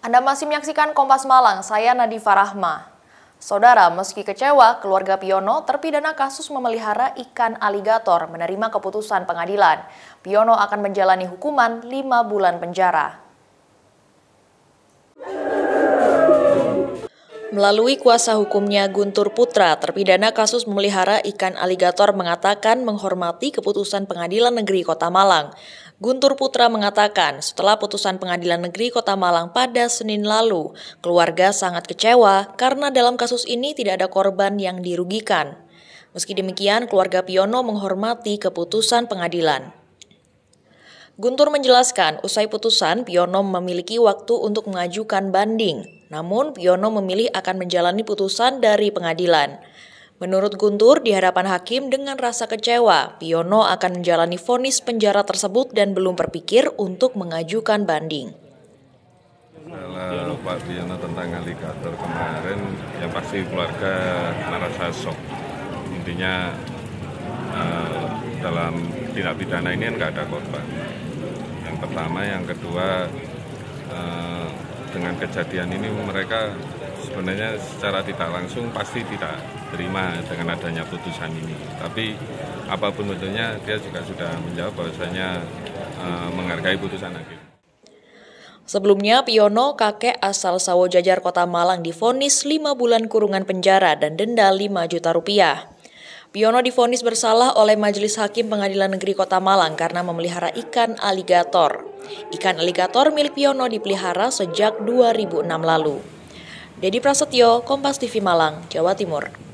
Anda masih menyaksikan Kompas Malang, saya Nadifa Rahma. Saudara, meski kecewa, keluarga Piono terpidana kasus memelihara ikan aligator menerima keputusan pengadilan. Piono akan menjalani hukuman lima bulan penjara. Melalui kuasa hukumnya Guntur Putra, terpidana kasus memelihara ikan aligator mengatakan menghormati keputusan Pengadilan Negeri Kota Malang. Guntur Putra mengatakan setelah putusan pengadilan negeri Kota Malang pada Senin lalu, keluarga sangat kecewa karena dalam kasus ini tidak ada korban yang dirugikan. Meski demikian, keluarga Piono menghormati keputusan pengadilan. Guntur menjelaskan, usai putusan, Piono memiliki waktu untuk mengajukan banding. Namun, Piono memilih akan menjalani putusan dari pengadilan. Menurut Guntur, di hadapan hakim dengan rasa kecewa, Piono akan menjalani vonis penjara tersebut dan belum berpikir untuk mengajukan banding. Kalau Pak Piono tentang alikator kemarin, yang pasti keluarga merasa shock. Intinya eh, dalam tindak pidana ini kan nggak ada korban. Yang pertama, yang kedua eh, dengan kejadian ini mereka sebenarnya secara tidak langsung pasti tidak terima dengan adanya putusan ini. Tapi apapun bentuknya dia juga sudah menjawab bahwasanya e, menghargai putusan hakim. Sebelumnya, Piono, kakek asal Sawo Jajar Kota Malang difonis 5 bulan kurungan penjara dan denda 5 juta rupiah. Piono difonis bersalah oleh Majelis Hakim Pengadilan Negeri Kota Malang karena memelihara ikan aligator. Ikan aligator milik Piono dipelihara sejak 2006 lalu. Dedi Prasetyo, Kompas TV Malang, Jawa Timur.